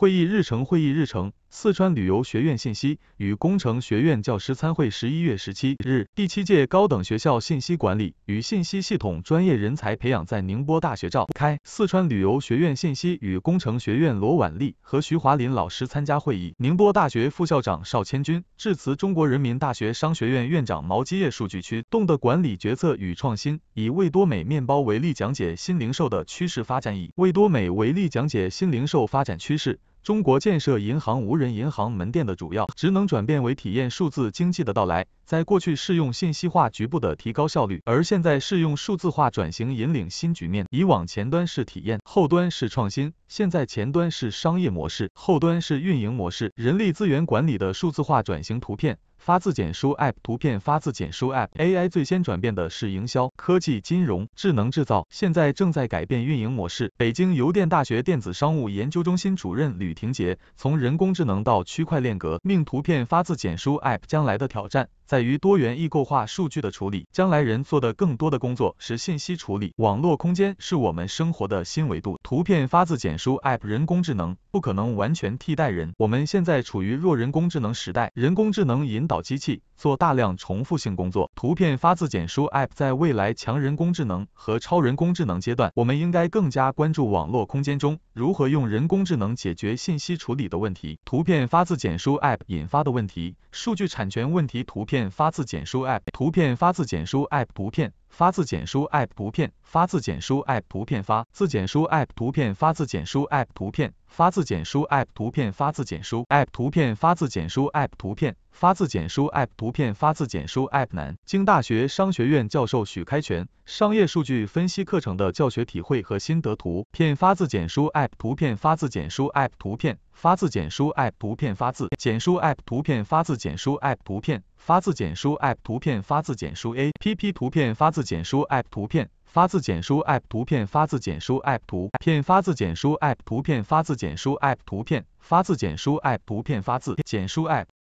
会议日程，会议日程。四川旅游学院信息与工程学院教师参会。十一月十七日，第七届高等学校信息管理与信息系统专业人才培养在宁波大学召开。四川旅游学院信息与工程学院罗婉丽和徐华林老师参加会议。宁波大学副校长邵千军致辞。中国人民大学商学院院长毛基业数据驱动的管理决策与创新，以味多美面包为例讲解新零售的趋势发展。以味多美为例讲解新零售发展趋势。中国建设银行无人银行门店的主要职能转变为体验数字经济的到来。在过去是用信息化局部的提高效率，而现在是用数字化转型引领新局面。以往前端是体验，后端是创新；现在前端是商业模式，后端是运营模式。人力资源管理的数字化转型图片发自简书 App，图片发自简书 App。AI 最先转变的是营销、科技、金融、智能制造，现在正在改变运营模式。北京邮电大学电子商务研究中心主任吕婷杰从人工智能到区块链革命图片发自简书 App 将来的挑战。在于多元异构化数据的处理，将来人做的更多的工作是信息处理。网络空间是我们生活的新维度。图片发自简书 app，人工智能不可能完全替代人，我们现在处于弱人工智能时代，人工智能引导机器做大量重复性工作。图片发自简书 app，在未来强人工智能和超人工智能阶段，我们应该更加关注网络空间中如何用人工智能解决信息处理的问题。图片发自简书 app 引发的问题，数据产权问题。图片。发字简书 app 图片，发字简书 app 图片。发自简书 app 图片，发自简书 app 图片，发自简书 app 图片，发自简书 app 图片，发自简书 app 图片，发自简书 app 图片，发自简书 app 图片，发自简书 app 图片，发自书 app 南京大学商学院教授许开全商业数据分析课程的教学体会和心得图片，发自简书 app 图片，发自简书 app 图片，发自简书 app 图片，发自简书 app 图片，发自简书 app 图片，发自简书 app 图片，发自简书 a p p 图片，发自字简书 app 图片发字简书 app 图片发字简书 app 图片发字简书 app 图片发字简书 app 图片发字简书 app。图片，发字简书 App。